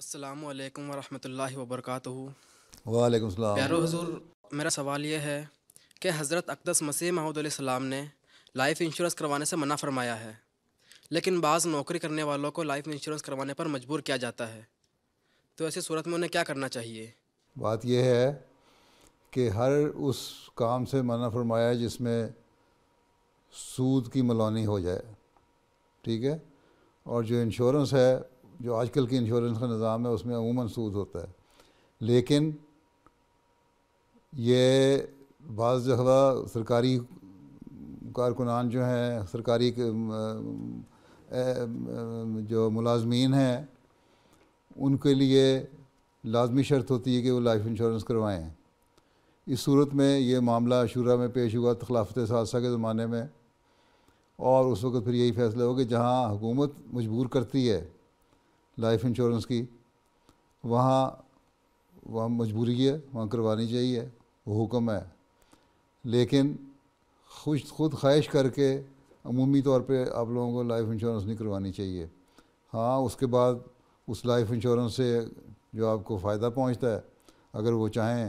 अस्सलाम वालेकुम वरहमतुल्लाहि वबरकातुहू वालेकुम सलाम प्यारे हुजूर मेरा सवाल यह है कि हज़रत अकदस मसीह महमूद ने लाइफ इंश्योरेंस करवाने से मना फरमाया है लेकिन बाज़ नौकरी करने वालों को लाइफ इंश्योरेंस करवाने पर मजबूर किया जाता है तो ऐसी सूरत में उन्हें क्या करना चाहिए बात यह है कि हर उस काम से मना फरमाया जिसमें सूद की मलानी हो जाए ठीक है और जो इंश्योरेंस है जो आजकल के इंश्योरेंस का निज़ाम है उसमें अमूमन सूद होता है लेकिन ये बाज़ जगह सरकारी कारकुनान जो हैं सरकारी जो मुलाजमीन हैं उनके लिए लाजमी शर्त होती है कि वो लाइफ इंश्योरेंस करवाएँ इस सूरत में ये मामला शुरा में पेश हुआ तखलाफत सादसा के ज़माने में और उस वक़्त फिर यही फैसला हो कि जहाँ हुकूमत मजबूर करती है लाइफ इंश्योरेंस की वहाँ वहाँ मजबूरी है वहाँ करवानी चाहिए वो हुक्म है लेकिन खुश खुद ख्वाहिश करके अमूमी तौर पे आप लोगों को लाइफ इंश्योरेंस नहीं करवानी चाहिए हाँ उसके बाद उस लाइफ इंश्योरेंस से जो आपको फ़ायदा पहुँचता है अगर वो चाहें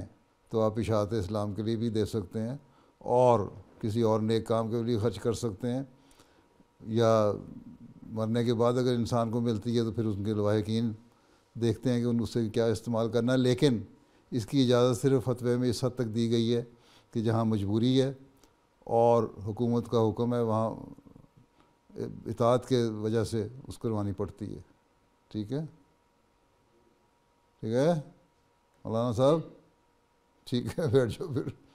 तो आप इशात इस्लाम के लिए भी दे सकते हैं और किसी और नेक काम के लिए खर्च कर सकते हैं या मरने के बाद अगर इंसान को मिलती है तो फिर उनके लवाकिन देखते हैं कि उन उससे क्या इस्तेमाल करना है लेकिन इसकी इजाज़त सिर्फ फतवे में इस हद तक दी गई है कि जहाँ मजबूरी है और हुकूमत का हुक्म है वहाँ इतात के वजह से उसको करवानी पड़ती है ठीक है ठीक है मौलाना साहब ठीक है बैठ जाओ फिर